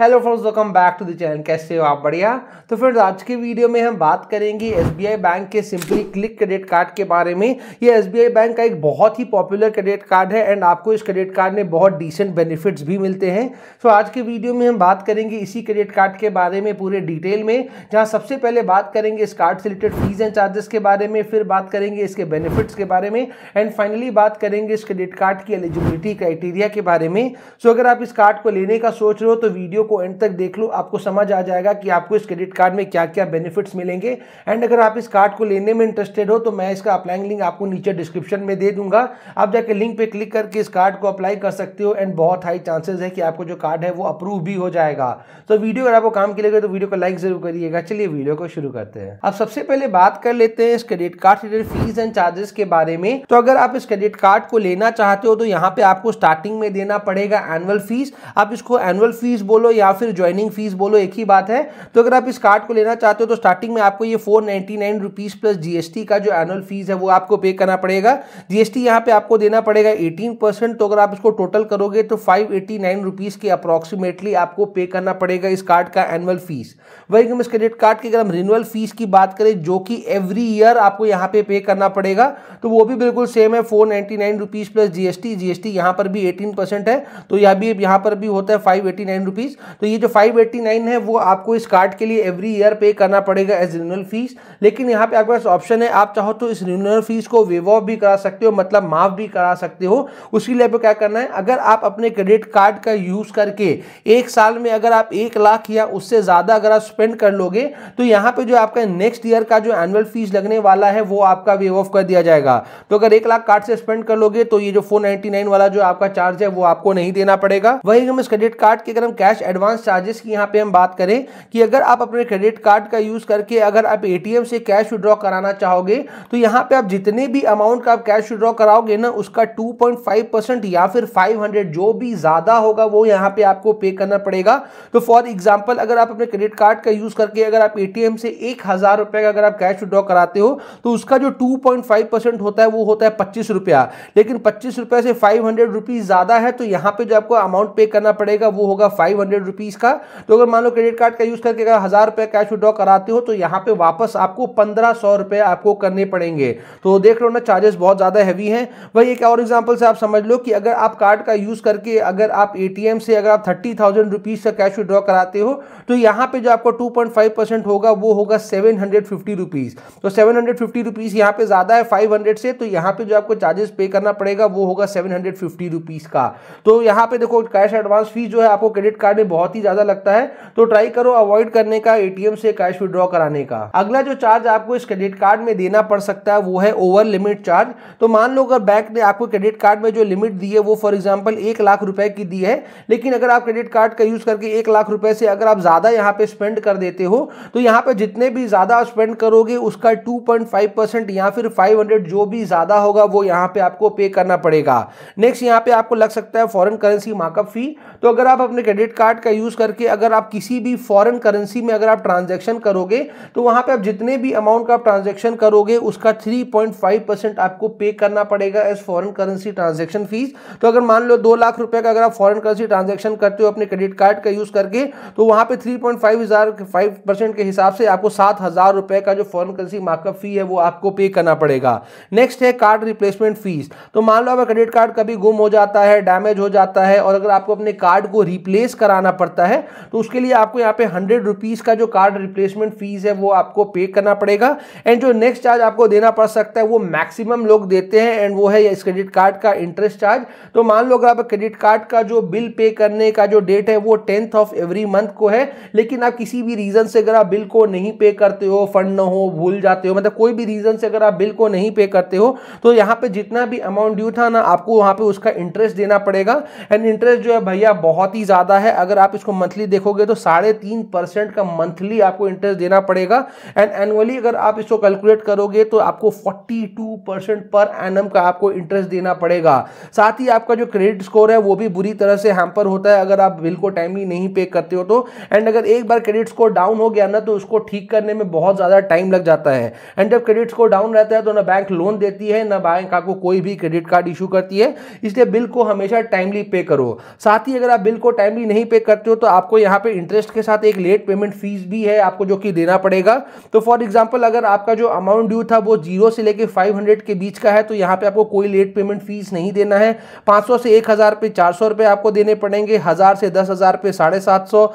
hello friends welcome back to the channel कैसे हो आप बढ़िया तो फ्रेंड्स आज की वीडियो में हम बात करेंगे एसबीआई बैंक के सिंपली क्लिक क्रेडिट कार्ड के बारे में ये एसबीआई बैंक का एक बहुत ही पॉपुलर क्रेडिट कार्ड है एंड आपको इस क्रेडिट कार्ड में बहुत डिसेंट बेनिफिट्स भी मिलते हैं सो so, आज के वीडियो में हम बात करेंगे इसी क्रेडिट कार्ड के बारे में पूरे डिटेल में जहाँ सबसे पहले बात करेंगे इस कार्ड से रिलेटेड फीस एंड चार्जेस के बारे में फिर बात करेंगे इसके बेनिफिट्स के बारे में एंड फाइनली बात करेंगे इस क्रेडिट कार्ड की एलिजिबिलिटी क्राइटेरिया के बारे में सो अगर आप इस कार्ड को लेने का सोच रहे हो तो वीडियो वीडियो को एंड तक देख लो आपको समझ आ जाएगा कि आपको इस क्रेडिट कार्ड में क्या क्या बेनिफिट्स मिलेंगे एंड अगर आप इस कार्ड को लेने में इंटरेस्टेड हो तो मैं इसका अप्लाइंग लिंक आपको नीचे डिस्क्रिप्शन में दे दूंगा आप जाकर लिंक पर क्लिक करके इस कार्ड को अप्लाई कर सकते हो एंड बहुत हाई चांसेस है कि आपको जो कार्ड है वो अप्रूव भी हो जाएगा तो वीडियो अगर आपको काम के लिए तो वीडियो को लाइक जरूर करिएगा चलिए वीडियो को शुरू करते हैं अब सबसे पहले बात कर लेते हैं इस क्रेडिट कार्ड से फीस एंड चार्जेस के बारे में तो अगर आप इस क्रेडिट कार्ड को लेना चाहते हो तो यहाँ पे आपको स्टार्टिंग में देना पड़ेगा एनुअल फीस आप इसको एनुअल फीस बोलो या फिर ज्वाइनिंग फीस बोलो एक ही बात है तो अगर आप इस कार्ड को लेना चाहते हो तो स्टार्टिंग में आपको ये four ninety nine rupees plus GST का जो एनुअल फीस है वो आपको पे करना पड़ेगा जीएसटी यहाँ पे आपको देना पड़ेगा एटीन परसेंट तो अगर आप इसको टोटल करोगे तो फाइव एटी नाइन रुपीज़ की अप्रॉक्सीमेटली आपको पे करना पड़ेगा इस कार्ड का एनुअल फीस वही हम इस क्रेडिट कार्ड की अगर हम रिनुअल फीस की बात करें जो कि एवरी ईयर आपको यहाँ पे पे करना पड़ेगा तो वो भी बिल्कुल सेम है four ninety nine rupees plus GST GST यहाँ पर भी एटीन परसेंट है तो यह भी यहाँ पर भी होता है फाइव एटी नाइन रुपीज़ तो ये जो 589 है वो आपको इस कार्ड के लिए एवरी ईयर पे करना पड़ेगा एज रिन्यूअल फीस लेकिन यहाँ पे आपके पास ऑप्शन है आप चाहो तो इस रिन्यूअल फीस को वेव ऑफ भी करा सकते हो मतलब माफ भी करा सकते हो उसके लिए आपको क्या करना है अगर आप अपने क्रेडिट कार्ड का यूज़ करके एक साल में अगर आप एक लाख या उससे ज़्यादा अगर आप स्पेंड कर लोगे तो यहाँ पे जो आपका नेक्स्ट ईयर का जो एनुअल फीस लगने वाला है वो आपका वेव ऑफ कर दिया जाएगा तो अगर एक लाख कार्ड से स्पेंड कर लोगे तो ये जो फोर वाला जो आपका चार्ज है वो आपको नहीं देना पड़ेगा वही हम इस क्रेडिट कार्ड के अगर हम कैश एडवांस चार्जेस की यहाँ पे हम बात करें कि अगर आप अपने क्रेडिट कार्ड का यूज़ करके अगर आप एटीएम से कैश विड्रॉ कराना चाहोगे तो यहाँ पे आप जितने भी अमाउंट का आप कैश विड्रॉ कराओगे ना उसका 2.5 परसेंट या फिर 500 जो भी ज़्यादा होगा वो यहाँ पे आपको पे करना पड़ेगा तो फॉर एग्जाम्पल अगर आप अपने क्रेडिट कार्ड का यूज़ करके अगर आप ए से एक हज़ार रुपये का अगर आप कैश विड्रॉ कराते हो तो उसका जो टू होता है वो होता है पच्चीस रुपया लेकिन पच्चीस रुपये से फाइव ज़्यादा है तो यहाँ पे जो आपको अमाउंट पे करना पड़ेगा वो होगा फाइव हंड्रेड रुपीज़ का तो अगर मान लो क्रेडिट कार्ड का यूज़ करके अगर हज़ार रुपए कैश विड्रॉ कराते हो तो यहाँ पे वापस आपको पंद्रह सौ रुपए आपको करने पड़ेंगे तो देख लो ना चार्जेस बहुत ज़्यादा हैवी है वही एक और एग्जाम्पल से आप समझ लो कि अगर आप कार्ड का यूज़ करके अगर आप ए से अगर आप थर्टी थाउजेंड रुपीज़ का कैश विड्रॉ कराते हो तो यहाँ पे जो आपको टू पॉइंट फाइव परसेंट होगा वो होगा सेवन हंड्रेड फिफ्टी रुपीज़ तो सेवन हंड्रेड फिफ्टी रुपीज़ यहाँ पे ज़्यादा है फाइव हंड्रेड से तो यहाँ पे जो आपको चार्जेस पे करना पड़ेगा वो होगा सेवन हंड्रेड फिफ्टी रुपीज़ का तो यहाँ पे देखो कैश एडवांस फीस जो है आपको क्रेडिट कार्ड में बहुत ही ज़्यादा लगता है तो ट्राई करो अवॉइड करने का एटीएम से कैश विड्रॉ कराने का अगला जो चार्ज आपको इस क्रेडिट कार्ड में देना पड़ सकता है वो है ओवर लिमिट चार्ज तो मान लो अगर बैंक ने आपको क्रेडिट कार्ड में जो लिमिट दी है वो फॉर एग्जाम्पल एक लाख रुपए की दी है लेकिन अगर आप क्रेडिट कार्ड का यूज़ करके एक लाख रुपए से अगर आप ज़्यादा यहाँ पे स्पेंड कर देते हो तो यहाँ पे जितने भी ज़्यादा स्पेंड करोगे उसका टू या फिर फाइव जो भी ज़्यादा होगा वो यहाँ पे आपको पे करना पड़ेगा नेक्स्ट यहाँ पे आपको लग सकता है फॉरन करेंसी मार्कअप फी तो अगर आप अपने क्रेडिट कार्ड का यूज़ करके अगर आप किसी भी फॉरेन करेंसी में अगर आप ट्रांजैक्शन करोगे तो वहां पे आप जितने भी अमाउंट का आप ट्रांजैक्शन करोगे उसका 3.5 परसेंट आपको पे करना पड़ेगा as foreign currency transaction fees तो अगर मान लो दो लाख रुपए का अगर आप फॉरन करेंसी ट्रांजेक्शन करते हो अपने क्रेडिट कार्ड का यूज़ करके तो वहां पर थ्री पॉइंट के हिसाब से आपको सात का जो फॉरन करेंसी मार्कअप फी है वो आपको पे करना पड़ेगा नेक्स्ट है कार्ड रिप्लेसमेंट फीस तो मान लो अगर क्रेडिट कार्ड कभी गुम हो जाता है डैमेज हो जाता है और अगर आपको अपने कार्ड को रिप्लेस कराना करना पड़ता है तो उसके लिए आपको यहाँ पे हंड्रेड रुपीज़ का जो कार्ड रिप्लेसमेंट फीस है वो आपको पे करना पड़ेगा एंड जो नेक्स्ट चार्ज आपको देना पड़ सकता है वो मैक्सिमम लोग देते हैं एंड वो है इस क्रेडिट कार्ड का इंटरेस्ट चार्ज तो मान लो अगर आप क्रेडिट कार्ड का जो बिल पे करने का जो डेट है वो टेंथ ऑफ एवरी मंथ को है लेकिन आप किसी भी रीज़न से अगर आप बिल को नहीं पे करते हो फंड ना हो भूल जाते हो मतलब कोई भी रीज़न से अगर आप बिल को नहीं पे करते हो तो यहाँ पे जितना भी अमाउंट ड्यू था ना आपको वहाँ पर उसका इंटरेस्ट देना पड़ेगा एंड इंटरेस्ट जो है भैया बहुत ही ज़्यादा है अगर अगर आप इसको मंथली देखोगे तो साढ़े तीन परसेंट का मंथली आपको इंटरेस्ट देना पड़ेगा एंड एनुअली अगर आप इसको कैलकुलेट करोगे तो आपको फोर्टी टू परसेंट पर एन का आपको इंटरेस्ट देना पड़ेगा साथ ही आपका जो क्रेडिट स्कोर है वो भी बुरी तरह से हैम्पर होता है अगर आप बिल को टाइमली नहीं पे करते हो तो एंड अगर एक बार क्रेडिट स्कोर डाउन हो गया ना तो उसको ठीक करने में बहुत ज़्यादा टाइम लग जाता है एंड जब क्रेडिट स्कोर डाउन रहता है तो ना बैंक लोन देती है ना बैंक आपको कोई भी क्रेडिट कार्ड इशू करती है इसलिए बिल को हमेशा टाइमली पे करो साथ ही अगर आप बिल को टाइमली नहीं पे करते हो तो आपको यहाँ पे इंटरेस्ट के साथ एक लेट पेमेंट फीस भी है आपको जो कि देना पड़ेगा तो फॉर एग्जाम्पल अगर आपका जो अमाउंट ड्यू था वो जीरो से लेके फाइव के बीच का है तो यहाँ पे आपको कोई लेट पेमेंट फीस नहीं देना है पाँच से एक हज़ार पे चार सौ आपको देने पड़ेंगे हज़ार से दस हज़ार पे साढ़े सात सौ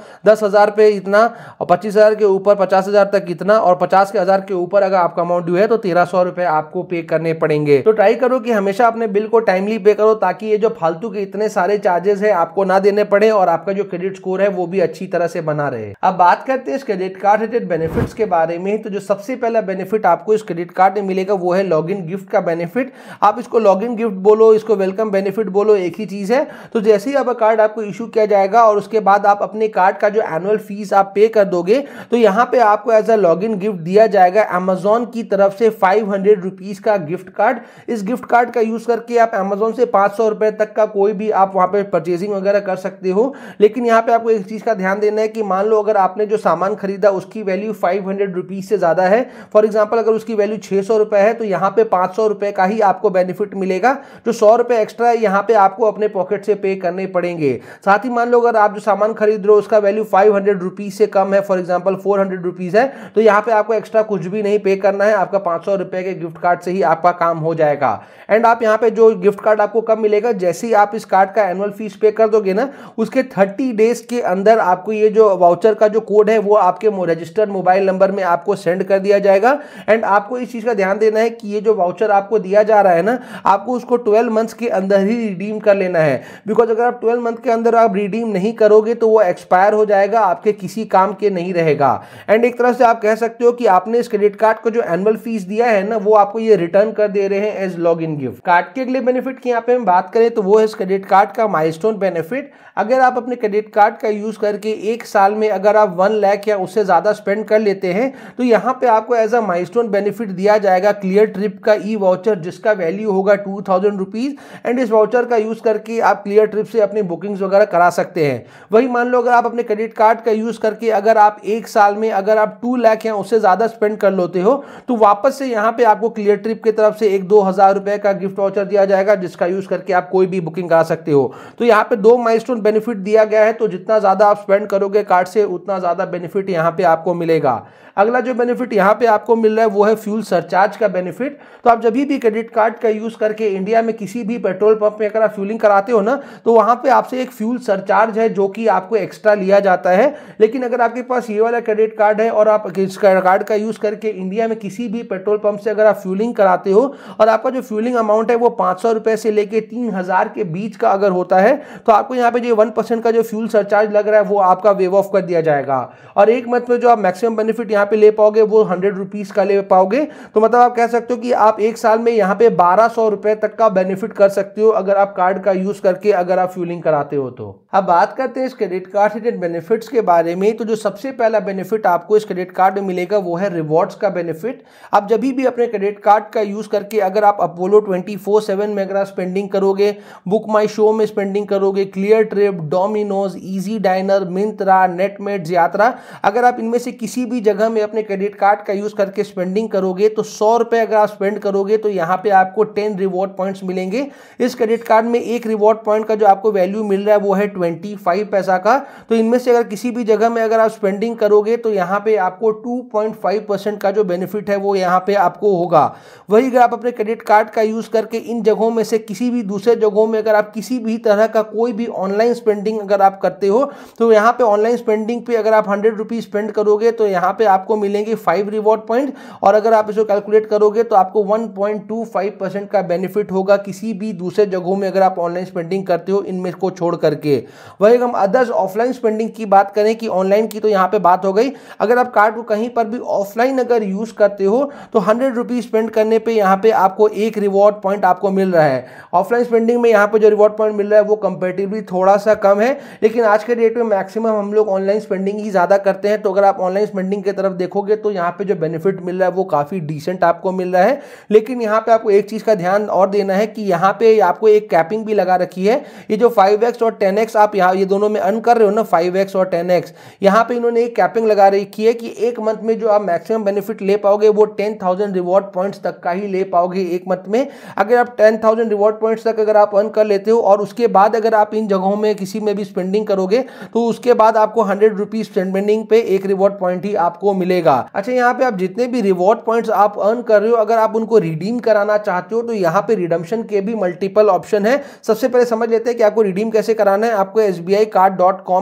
पे इतना और पच्चीस के ऊपर पचास तक इतना और पचास के हज़ार के ऊपर अगर आपका अमाउंट ड्यू है तो तेरह सौ रुपये आपको पे करने पड़ेंगे तो ट्राई करो कि हमेशा अपने बिल को टाइमली पे करो ताकि ये जो फालतू के इतने सारे चार्जेस हैं आपको ना देने पड़े और आपका जो क्रेडिट स्कोर है वो भी अच्छी तरह से बना रहे अब बात करते हैं इस क्रेडिट कार्ड रिलेटेड बेनिफिट्स के बारे में तो जो सबसे पहला बेनिफिट आपको इस क्रेडिट कार्ड में मिलेगा वो है लॉग गिफ्ट का बेनिफिट आप इसको लॉग गिफ्ट बोलो इसको वेलकम बेनिफिट बोलो एक ही चीज़ है तो जैसे ही अब कार्ड आपको इशू किया जाएगा और उसके बाद आप अपने कार्ड का जो एनुअल फीस आप पे कर दोगे तो यहाँ पे आपको एज अ लॉग गिफ्ट दिया जाएगा अमेजोन की तरफ से फाइव हंड्रेड रुपीज़ का गिफ्ट कार्ड इस गिफ्ट कार्ड का यूज़ करके आप अमेजोन से पांच सौ रुपए तक का कोई भी आप वहां पर परचेजिंग वगैरह कर सकते हो लेकिन यहाँ पे आपको एक चीज़ का ध्यान देना है कि मान लो अगर आपने जो सामान खरीदा उसकी वैल्यू फाइव हंड्रेड रुपीज़ से ज़्यादा है फॉर एग्जाम्पल अगर उसकी वैल्यू छह सौ रुपए है तो यहाँ पे पांच सौ रुपए का ही आपको बेनिफिट मिलेगा जो सौ रुपए एक्स्ट्रा है यहाँ पे आपको अपने पॉकेट से पे करने पड़ेंगे साथ ही मान लो अगर आप जो सामान खरीद रहे हो उसका वैल्यू फाइव हंड्रेड रुपीज़ से कम है for example four hundred rupees है तो यहाँ पे आपको एक्स्ट्रा कुछ भी नहीं पे करना है आपका पांच सौ रुपए के गिफ्ट कार्ड से ही आपका काम हो जाएगा एंड आप यहाँ पे जो गिफ्ट कार्ड आपको कब मिलेगा जैसे ही आप इस कार्ड का एनुअल फीस पे कर दोगे ना उसके थर्टी डेज के अंदर आपको ये जो वाउचर का जो कोड है वो आपके रजिस्टर्ड मोबाइल नंबर में आपको सेंड कर दिया जाएगा एंड आपको इस चीज़ का ध्यान देना है कि ये जो वाउचर आपको दिया जा रहा है ना आपको उसको ट्वेल्व मंथ्स के अंदर ही रिडीम कर लेना है बिकॉज अगर आप ट्वेल्व मंथ के अंदर आप रिडीम नहीं करोगे तो वो एक्सपायर हो जाएगा आपके किसी काम के नहीं रहेगा एंड एक तरह से आप कह सकते हो कि आपने इस क्रेडिट कार्ड को जो एनुअल फीस दिया है ना वो आपको ये रिटर्न कर दे रहे हैं as log in gift card के अगले बेनिफिट की यहाँ पे हम बात करें तो वो है इस क्रेडिट कार्ड का माइल बेनिफिट अगर आप अपने क्रेडिट क्रेडिट कार्ड का यूज़ करके एक साल में अगर आप वन लैख या उससे ज़्यादा स्पेंड कर लेते हैं तो यहाँ पे आपको एज अ माइलस्टोन बेनिफिट दिया जाएगा क्लियर ट्रिप का ई वाउचर जिसका वैल्यू होगा टू थाउजेंड रुपीज़ एंड इस वाउचर का यूज़ करके आप क्लियर ट्रिप से अपनी बुकिंग्स वगैरह करा सकते हैं वही मान लो अगर आप अपने क्रेडिट कार्ड का यूज़ करके अगर आप एक साल में अगर आप टू लैख या उससे ज़्यादा स्पेंड कर लेते हो तो वापस से यहाँ पर आपको क्लियर ट्रिप की तरफ से एक दो हज़ार का गिफ्ट वाउचर दिया जाएगा जिसका यूज़ करके आप कोई भी बुकिंग करा सकते हो तो यहाँ पे दो माइल बेनिफिट दिया गया है तो जितना ज़्यादा आप स्पेंड करोगे कार्ड से उतना ज़्यादा बेनिफिट यहाँ पे आपको मिलेगा अगला जो बेनिफिट यहाँ पे आपको मिल रहा है वो है फ्यूल सरचार्ज का बेनिफिट तो आप जब भी क्रेडिट कार्ड का यूज़ करके इंडिया में किसी भी पेट्रोल पंप में अगर आप फ्यूलिंग कराते हो ना तो वहाँ पर आपसे एक फ्यूल सरचार्ज है जो कि आपको एक्स्ट्रा लिया जाता है लेकिन अगर आपके पास ये वाला क्रेडिट कार्ड है और आप इस कार्ड का यूज़ करके इंडिया में किसी भी पेट्रोल पंप से अगर आप फ्यूलिंग कराते हो और आपका जो फ्यूलिंग अमाउंट है वो पाँच से लेकर तीन के बीच का अगर होता है तो आपको यहाँ पे जो वन का जो फ्यूल फुल सरचार्ज लग रहा है वो आपका वेव ऑफ कर दिया जाएगा और एक मंथ में जो आप मैक्सिमम बेनिफिट यहाँ पे ले पाओगे वो हंड्रेड रुपीज़ का ले पाओगे तो मतलब आप कह सकते हो कि आप एक साल में यहाँ पे बारह सौ रुपए तक का बेनिफिट कर सकते हो अगर आप कार्ड का यूज़ करके अगर आप फ्यूलिंग कराते हो तो अब बात करते हैं इस क्रेडिट कार्ड से बेनिफिट के बारे में तो जो सबसे पहला बेनिफिट आपको इस क्रेडिट कार्ड में मिलेगा वो है रिवॉर्ड्स का बेनिफिट आप जब भी अपने क्रेडिट कार्ड का यूज़ करके अगर आप अपोलो ट्वेंटी फोर सेवन में अगर आप स्पेंडिंग करोगे बुक माई शो में स्पेंडिंग करोगे Cleartrip Domino Domino's EazyDiner Myntra नेटमेट यात्रा अगर आप इनमें से किसी भी जगह में अपने क्रेडिट कार्ड का यूज़ करके स्पेंडिंग करोगे तो सौ रुपए अगर आप स्पेंड करोगे तो यहां पे आपको टेन रिवॉर्ड पॉइंट्स मिलेंगे इस क्रेडिट कार्ड में एक रिवॉर्ड पॉइंट का जो आपको वैल्यू मिल रहा है वो है ट्वेंटी फाइव पैसा का तो इनमें से अगर किसी भी जगह में अगर आप स्पेंडिंग करोगे तो यहां पे आपको टू पॉइंट फाइव परसेंट का जो बेनिफिट है वो यहां पे आपको होगा वही अगर आप अपने क्रेडिट कार्ड का यूज़ करके इन जगहों में से किसी भी दूसरे जगहों में अगर आप किसी भी तरह का कोई भी ऑनलाइन स्पेंडिंग अगर आप आप करते हो तो यहाँ पे ऑनलाइन स्पेंडिंग पे अगर आप हंड्रेड रुपीज़ स्पेंड करोगे तो यहाँ पे आपको मिलेंगे फाइव रिवॉर्ड पॉइंट और अगर आप इसको कैलकुलेट करोगे तो आपको one point two five percent का बेनिफिट होगा किसी भी दूसरे जगहों में अगर आप ऑनलाइन स्पेंडिंग करते हो इनमें को छोड़ करके वही हम अदर्स ऑफलाइन स्पेंडिंग की बात करें कि ऑनलाइन की तो यहाँ पर बात हो गई अगर आप कार्ड को कहीं पर भी ऑफलाइन अगर यूज़ करते हो तो हंड्रेड रुपीज़ स्पेंड करने पर यहाँ पर आपको एक रिवॉर्ड पॉइंट आपको मिल रहा है ऑफलाइन स्पेंडिंग में यहाँ पर जो रिवॉर्ड पॉइंट मिल रहा है वो कंपेटिवली थोड़ा सा कम है लेकिन आज के डेट में मैक्सिमम हम लोग ऑनलाइन स्पेंडिंग ही ज़्यादा करते हैं तो अगर आप ऑनलाइन स्पेंडिंग की तरफ देखोगे तो यहाँ पे जो बेनिफिट मिल रहा है वो काफ़ी डिसेंट आपको मिल रहा है लेकिन यहाँ पे आपको एक चीज़ का ध्यान और देना है कि यहाँ पे आपको एक कैपिंग भी लगा रखी है ये जो फाइव और टेन आप यहाँ ये दोनों में अर्न कर रहे हो ना फाइव और टेन एक्स यहाँ इन्होंने एक कैपिंग लगा रखी है कि एक मंथ में जो आप मैक्सिमम बेनिफिट ले पाओगे वो टेन थाउजेंड रिवॉर्ड पॉइंट्स तक का ही ले पाओगे एक मंथ में अगर आप टेन थाउजेंड रिवॉर्ड पॉइंट्स तक अगर आप अर्न कर लेते हो और उसके बाद अगर आप इन जगहों में किसी में भी स्पेंडिंग ट्रेडिंग करोगे तो उसके बाद आपको हंड्रेड रुपीज ट्रेड पे एक रिवॉर्ड पॉइंट ही आपको मिलेगा अच्छा यहाँ पे आप जितने भी रिवॉर्ड पॉइंट आप अर्न कर रहे हो अगर आप उनको रिडीम कराना चाहते हो तो यहाँ पे रिडम्शन के भी मल्टीपल ऑप्शन है सबसे पहले समझ लेते हैं कि आपको रिडीम कैसे कराना है आपको एस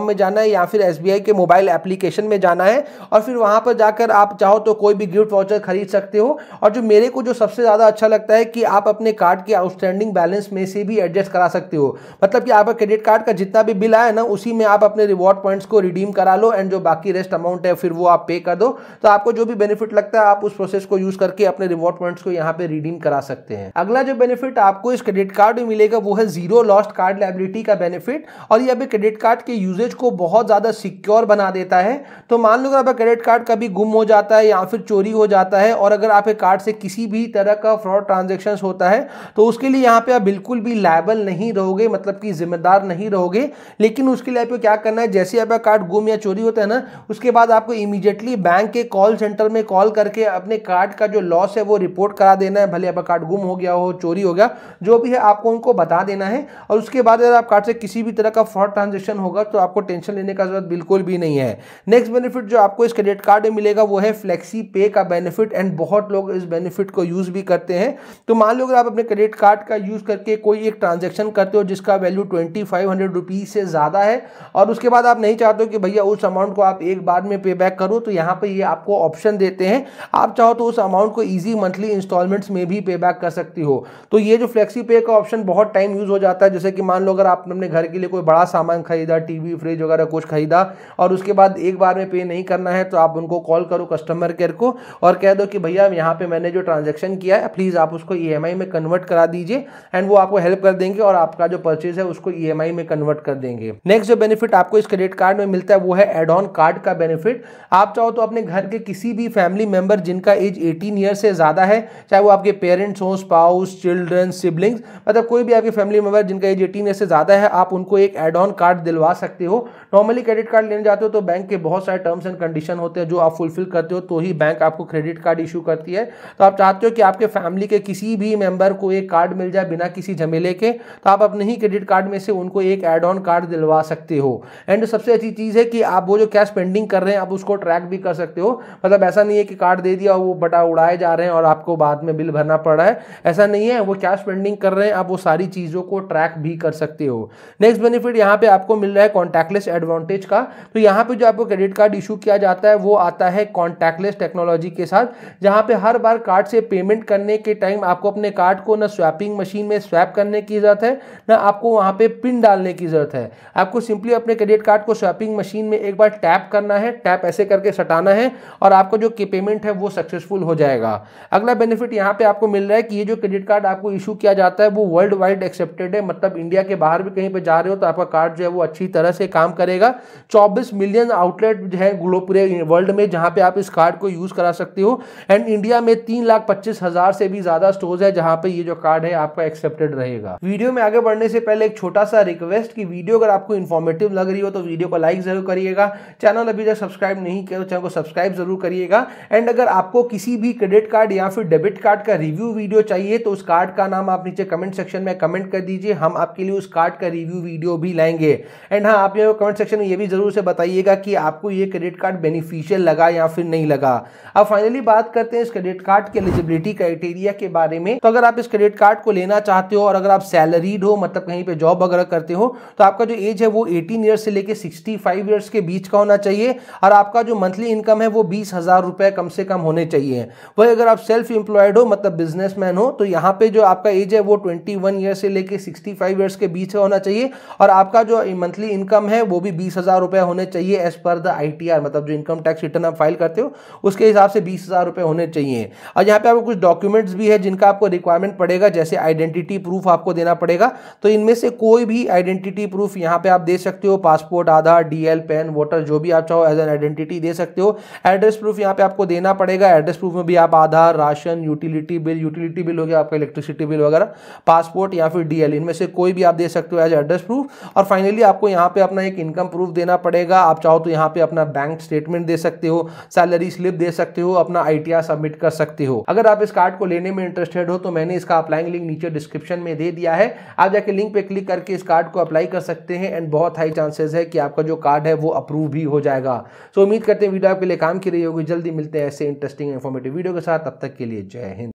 में जाना है या फिर एस के मोबाइल एप्लीकेशन में जाना है और फिर वहां पर जाकर आप चाहो तो कोई भी गिफ्ट वाउचर खरीद सकते हो और जो मेरे को जो सबसे ज़्यादा अच्छा लगता है कि आप अपने कार्ड के आउटस्टैंडिंग बैलेंस में से भी एडजस्ट करा सकते हो मतलब कि आपका क्रेडिट कार्ड का जितना भी बिल आया ना उसी में आप अपने रिवॉर्ड पॉइंट्स को रिडीम करा लो एंड जो बाकी रेस्ट अमाउंट है फिर वो आप पे कर दो तो आपको जो भी बेनिफिट लगता है आप उस प्रोसेस को यूज करके अपने रिवॉर्ड पॉइंट्स को यहाँ पे रिडीम करा सकते हैं अगला जो बेनिफिट आपको इस क्रेडिट कार्ड में मिलेगा वो है जीरो लॉस्ट कार्ड लाइबिलिटी का बेनिफिट और ये अभी क्रेडिट कार्ड के यूजेज को बहुत ज़्यादा सिक्योर बना देता है तो मान लो अगर क्रेडिट कार्ड कभी गुम हो जाता है या फिर चोरी हो जाता है और अगर आपके कार्ड से किसी भी तरह का फ्रॉड ट्रांजेक्शन होता है तो उसके लिए यहाँ पे आप बिल्कुल भी लाइबल नहीं रहोगे मतलब कि जिम्मेदार नहीं रहोगे लेकिन उसके लिए आपको क्या करना है जैसे आपका कार्ड गुम या चोरी होता है ना उसके बाद आपको इमीडिएटली बैंक के कॉल सेंटर में कॉल करके अपने कार्ड का जो लॉस है वो रिपोर्ट करा देना है भले आपका कार्ड गुम हो गया हो चोरी हो गया जो भी है आपको उनको बता देना है और उसके बाद अगर आप कार्ड से किसी भी तरह का फ्रॉड ट्रांजेक्शन होगा तो आपको टेंशन लेने का जरूरत बिल्कुल भी नहीं है नेक्स्ट बेनिफिट जो आपको इस क्रेडिट कार्ड में मिलेगा वो है फ्लेक्सी पे का बेनिफिट एंड बहुत लोग इस बेनिफिट को यूज़ भी करते हैं तो मान लो अगर आप अपने क्रेडिट कार्ड का यूज़ करके कोई एक ट्रांजेक्शन करते हो जिसका value twenty five hundred rupees से ज़्यादा है और उसके बाद आप नहीं चाहते हो कि भैया उस अमाउंट को आप एक बार में पे बैक करो तो यहाँ पर ये आपको ऑप्शन देते हैं आप चाहो तो उस अमाउंट को ईजी मंथली इंस्टॉलमेंट्स में भी पे बैक कर सकती हो तो ये जो फ्लेक्सी पे का ऑप्शन बहुत टाइम यूज़ हो जाता है जैसे कि मान लो अगर आपने अपने घर के लिए कोई बड़ा सामान खरीदा टीवी फ्रिज वगैरह कुछ खरीदा और उसके बाद एक बार में पे नहीं करना है तो आप उनको कॉल करो कस्टमर केयर को और कह दो कि भैया यहाँ पे मैंने जो ट्रांजेक्शन किया है प्लीज़ आप उसको ई e में कन्वर्ट करा दीजिए एंड वो आपको हेल्प कर देंगे और आपका जो परचेज है उसको ई e में कन्वर्ट कर देंगे नेक्स्ट नेक्स्ट जो बेनिफिट आपको इस क्रेडिट कार्ड में मिलता है वो है एड ऑन कार्ड का बेनिफिट आप चाहो तो अपने घर के किसी भी फैमिली मेंबर जिनका एज 18 ईयर से ज़्यादा है चाहे वो आपके पेरेंट्स हों स्पाउस चिल्ड्रन सिबलिंग्स मतलब कोई भी आपके फैमिली मेंबर जिनका एज एटीन ईयर से ज़्यादा है आप उनको एक एड ऑन कार्ड दिलवा सकते हो नॉर्मली क्रेडिट कार्ड लेने जाते हो तो बैंक के बहुत सारे टर्म्स एंड कंडीशन होते हैं जो आप फुलफिल करते हो तो ही बैंक आपको क्रेडिट कार्ड इशू करती है तो आप चाहते हो कि आपके फैमिली के किसी भी मेंबर को एक कार्ड मिल जाए बिना किसी झमेले के तो आप अपने ही क्रेडिट कार्ड में से उनको एक एड ऑन कार्ड दिलवा करवा सकते हो एंड सबसे अच्छी चीज़ है कि आप वो जो कैश पेंडिंग कर रहे हैं आप उसको ट्रैक भी कर सकते हो मतलब ऐसा नहीं है कि कार्ड दे दिया वो बटा उड़ाए जा रहे हैं और आपको बाद में बिल भरना पड़ रहा है ऐसा नहीं है वो कैश पेंडिंग कर रहे हैं आप वो सारी चीज़ों को ट्रैक भी कर सकते हो नेक्स्ट बेनिफिट यहाँ पे आपको मिल रहा है कॉन्टैक्टलेस एडवांटेज का तो यहाँ पे जो आपको क्रेडिट कार्ड इशू किया जाता है वो आता है कॉन्टैक्टलेस टेक्नोलॉजी के साथ जहाँ पे हर बार कार्ड से पेमेंट करने के टाइम आपको अपने कार्ड को ना स्वैपिंग मशीन में स्वैप करने की जरूरत है ना आपको वहाँ पे पिन डालने की जरूरत है आपको सिंपली अपने क्रेडिट कार्ड को शॉपिंग मशीन में एक बार टैप करना है टैप ऐसे करके सटाना है और आपको जो पेमेंट है वो सक्सेसफुल हो जाएगा अगला बेनिफिट यहाँ पे आपको मिल रहा है कि ये जो क्रेडिट कार्ड आपको इशू किया जाता है वो वर्ल्ड वाइड एक्सेप्टेड है मतलब इंडिया के बाहर भी कहीं पर जा रहे हो तो आपका कार्ड जो है वो अच्छी तरह से काम करेगा चौबीस मिलियन आउटलेट जो है ग्लो पूरे वर्ल्ड में जहाँ पे आप इस कार्ड को यूज़ करा सकते हो एंड इंडिया में तीन लाख पच्चीस हज़ार से भी ज़्यादा स्टोर्स है जहाँ पे ये जो कार्ड है आपका एक्सेप्टेड रहेगा वीडियो में आगे बढ़ने से पहले एक छोटा सा रिक्वेस्ट की वीडियो अगर आपको इन्फॉर्मेटिव लग रही हो तो वीडियो को लाइक जरूर करिएगा चैनल अभी तक सब्सक्राइब नहीं किया तो चैनल को सब्सक्राइब जरूर करिएगा एंड अगर आपको किसी भी क्रेडिट कार्ड या फिर डेबिट कार्ड का रिव्यू वीडियो चाहिए तो उस कार्ड का नाम आप नीचे कमेंट सेक्शन में कमेंट कर दीजिए हम आपके लिए उस कार्ड का रिव्यू वीडियो भी लाएंगे एंड हाँ आप ये कमेंट सेक्शन में ये भी जरूर से बताइएगा कि आपको ये क्रेडिट कार्ड बेनिफिशियल लगा या फिर नहीं लगा अब फाइनली बात करते हैं इस क्रेडिट कार्ड के एलिजिबिलिटी क्राइटेरिया के बारे में तो अगर आप इस क्रेडिट कार्ड को लेना चाहते हो और अगर आप सैलरीड हो मतलब कहीं पे जॉब वगैरह करते हो तो आपका जो एज है वो 18 ईयर्स से लेके 65 ईयर्स के बीच का होना चाहिए और आपका जो मंथली इनकम है वो बीस हज़ार रुपए कम से कम होने चाहिए वही अगर आप सेल्फ एम्प्लॉयड हो मतलब बिजनेसमैन हो तो यहाँ पे जो आपका एज है वो 21 ईयर से लेके 65 ईयर्स के बीच का होना चाहिए और आपका जो मंथली इनकम है वो भी बीस हज़ार रुपये होने चाहिए एज पर द आई मतलब जो इनकम टैक्स रिटर्न आप फाइल करते हो उसके हिसाब से बीस हज़ार रुपये होने चाहिए और यहाँ पे आपको कुछ डॉक्यूमेंट्स भी है जिनका आपको रिक्वायरमेंट पड़ेगा जैसे आइडेंटिटी प्रूफ आपको देना पड़ेगा तो इनमें से कोई भी आइडेंटिटी प्रूफ यहाँ पे आप दे सकते हो passport Aadhaar DL PAN voter जो भी आप चाहो एज एन आइडेंटिटी दे सकते हो एड्रेस प्रूफ यहाँ पे आपको देना पड़ेगा एड्रेस प्रूफ में भी आप Aadhaar ration utility bill utility bill हो गया आपका इलेक्ट्रिसिटी बिल वगैरह पासपोर्ट या फिर डीएल इनमें से कोई भी आप दे सकते हो एज एड्रेस प्रूफ और फाइनली आपको यहाँ पे अपना एक इनकम प्रूफ देना पड़ेगा आप चाहो तो यहाँ पे अपना बैंक स्टेटमेंट दे सकते हो सैलरी स्लिप दे सकते हो अपना आई सबमिट कर सकते हो अगर आप इस कार्ड को लेने में इंटरेस्टेड हो तो मैंने इसका अप्लाइंग लिंक नीचे डिस्क्रिप्शन में दे दिया है आप जाके लिंक पे क्लिक करके इस कार्ड को अप्लाई कर सकते हैं एंड बहुत हाई चांसेस है कि आपका जो कार्ड है वो अप्रूव भी हो जाएगा सो so, उम्मीद करते हैं वीडियो आपके लिए काम की रही होगी जल्दी मिलते हैं ऐसे इंटरेस्टिंग इन्फॉर्मेटिव वीडियो के साथ तब तक के लिए जय हिंद